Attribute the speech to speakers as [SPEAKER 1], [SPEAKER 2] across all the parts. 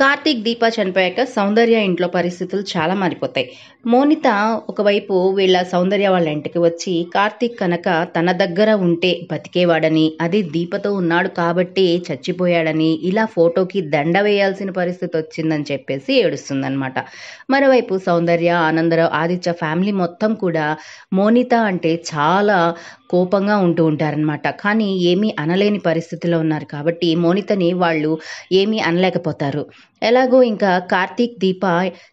[SPEAKER 1] కార్తీక్ దీప చనిపోయాక సౌందర్య ఇంట్లో పరిస్థితులు చాలా మారిపోతాయి మోనిత ఒకవైపు వీళ్ళ సౌందర్య వాళ్ళ ఇంటికి వచ్చి కార్తీక్ కనుక తన దగ్గర ఉంటే బతికేవాడని అది దీపతో ఉన్నాడు కాబట్టి చచ్చిపోయాడని ఇలా ఫోటోకి దండ వేయాల్సిన పరిస్థితి వచ్చిందని చెప్పేసి ఏడుస్తుందనమాట మరోవైపు సౌందర్య ఆనందరావు ఆదిత్య ఫ్యామిలీ మొత్తం కూడా మోనిత అంటే చాలా కోపంగా ఉంటూ ఉంటారనమాట కానీ ఏమీ అనలేని పరిస్థితిలో ఉన్నారు కాబట్టి మోనితని వాళ్ళు ఏమీ అనలేకపోతారు ఎలాగో ఇంకా కార్తీక్ దీప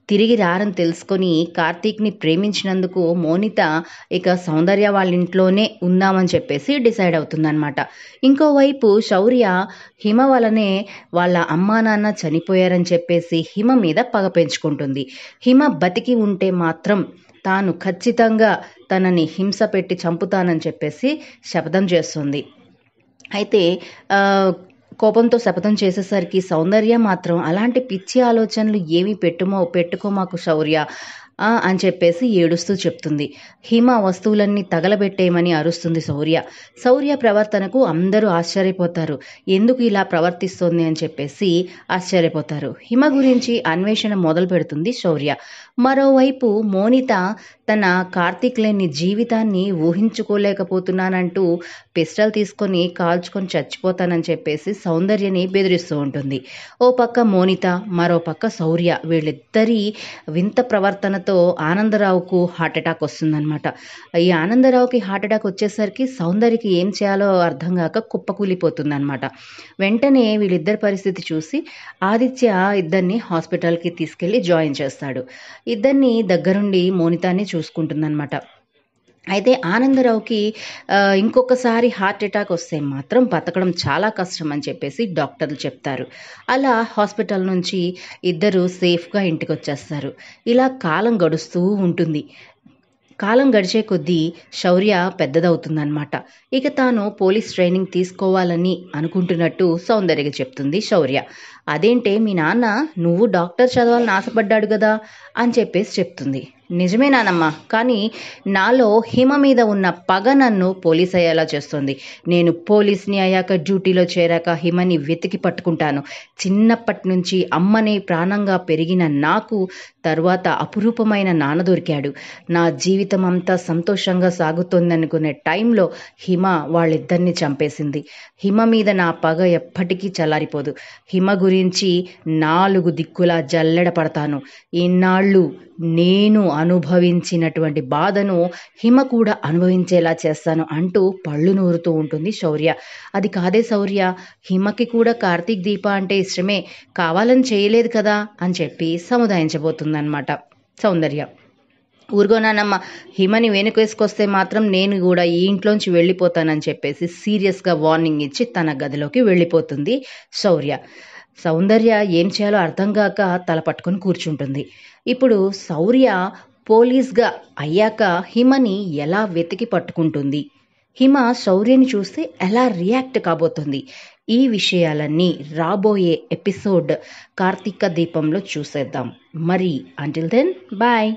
[SPEAKER 1] తిరిగి రారని తెలుసుకొని కార్తీక్ని ప్రేమించినందుకు మోనిత ఇక సౌందర్య వాళ్ళ ఇంట్లోనే ఉందామని చెప్పేసి డిసైడ్ అవుతుందనమాట ఇంకోవైపు శౌర్య హిమ వలనే వాళ్ళ అమ్మా నాన్న చనిపోయారని చెప్పేసి హిమ మీద పగ పెంచుకుంటుంది హిమ బతికి ఉంటే మాత్రం తాను ఖచ్చితంగా తనని హింస పెట్టి చంపుతానని చెప్పేసి శపథం చేస్తుంది అయితే కోపంతో శపథం చేసేసరికి సౌందర్య మాత్రం అలాంటి పిచ్చి ఆలోచనలు ఏమీ పెట్టుమో పెట్టుకోమాకు శౌర్య అని చెప్పేసి ఏడుస్తూ చెప్తుంది హిమ వస్తువులన్నీ తగలబెట్టేయమని అరుస్తుంది శౌర్య శౌర్య ప్రవర్తనకు అందరూ ఆశ్చర్యపోతారు ఎందుకు ఇలా ప్రవర్తిస్తోంది అని చెప్పేసి ఆశ్చర్యపోతారు హిమ గురించి అన్వేషణ మొదలు పెడుతుంది శౌర్య మరోవైపు మోనిత తన కార్తీక్ లేని జీవితాన్ని ఊహించుకోలేకపోతున్నానంటూ పిస్టల్ తీసుకొని కాల్చుకొని చచ్చిపోతానని చెప్పేసి సౌందర్యని బెదిరిస్తూ ఉంటుంది ఓ పక్క మోనిత మరో పక్క శౌర్య వీళ్ళిద్దరి వింత ప్రవర్తనతో ఆనందరావుకు హార్ట్అటాక్ వస్తుందనమాట ఈ ఆనందరావుకి హార్ట్అటాక్ వచ్చేసరికి సౌందర్యకి ఏం చేయాలో అర్థం కాక కుప్పకూలిపోతుందనమాట వెంటనే వీళ్ళిద్దరి పరిస్థితి చూసి ఆదిత్య ఇద్దరిని హాస్పిటల్కి తీసుకెళ్ళి జాయిన్ చేస్తాడు ఇద్దరిని దగ్గరుండి మోనితాన్ని చూ అనమాట అయితే ఆనందరావుకి ఇంకొకసారి హార్ట్ అటాక్ వస్తే మాత్రం బతకడం చాలా కష్టం అని చెప్పేసి డాక్టర్లు చెప్తారు అలా హాస్పిటల్ నుంచి ఇద్దరు సేఫ్గా ఇంటికి వచ్చేస్తారు ఇలా కాలం గడుస్తూ ఉంటుంది కాలం గడిచే కొద్దీ శౌర్య పెద్దదవుతుందన్నమాట ఇక తాను పోలీస్ ట్రైనింగ్ తీసుకోవాలని అనుకుంటున్నట్టు సౌందర్యకి చెప్తుంది శౌర్య అదేంటే మీ నాన్న నువ్వు డాక్టర్ చదవాలని ఆశపడ్డాడు కదా అని చెప్పేసి చెప్తుంది నిజమేనానమ్మా కానీ నాలో హిమ మీద ఉన్న పగ నన్ను పోలీస్ అయ్యేలా చేస్తుంది నేను పోలీస్ని అయ్యాక డ్యూటీలో చేరాక హిమని వెతికి పట్టుకుంటాను చిన్నప్పటి నుంచి అమ్మనే ప్రాణంగా పెరిగిన నాకు తర్వాత అపురూపమైన నాన్న దొరికాడు నా జీవితం అంతా సంతోషంగా సాగుతోందనుకునే టైంలో హిమ వాళ్ళిద్దరిని చంపేసింది హిమ మీద నా పగ ఎప్పటికీ చల్లారిపోదు హిమ గురించి నాలుగు దిక్కులా జల్లెడ పడతాను ఇన్నాళ్ళు నేను అనుభవించినటువంటి బాధను హిమ కూడా అనుభవించేలా చేస్తాను అంటూ పళ్ళు నూరుతూ ఉంటుంది శౌర్య అది కాదే శౌర్య హిమకి కూడా కార్తీక్ దీప అంటే ఇష్టమే కావాలని చేయలేదు కదా అని చెప్పి సముదాయించబోతుందన్నమాట సౌందర్య ఊరుగోనానమ్మ హిమని వెనుకేసుకొస్తే మాత్రం నేను కూడా ఈ ఇంట్లోంచి వెళ్ళిపోతానని చెప్పేసి సీరియస్గా వార్నింగ్ ఇచ్చి తన గదిలోకి వెళ్ళిపోతుంది శౌర్య సౌందర్య ఏం చేయాలో అర్థం కాక తల పట్టుకొని కూర్చుంటుంది ఇప్పుడు శౌర్య పోలీస్గా అయ్యాక హిమని ఎలా వెతికి పట్టుకుంటుంది హిమ శౌర్యని చూస్తే ఎలా రియాక్ట్ కాబోతుంది ఈ విషయాలన్నీ రాబోయే ఎపిసోడ్ కార్తీక దీపంలో చూసేద్దాం మరి అంటిల్ దెన్ బాయ్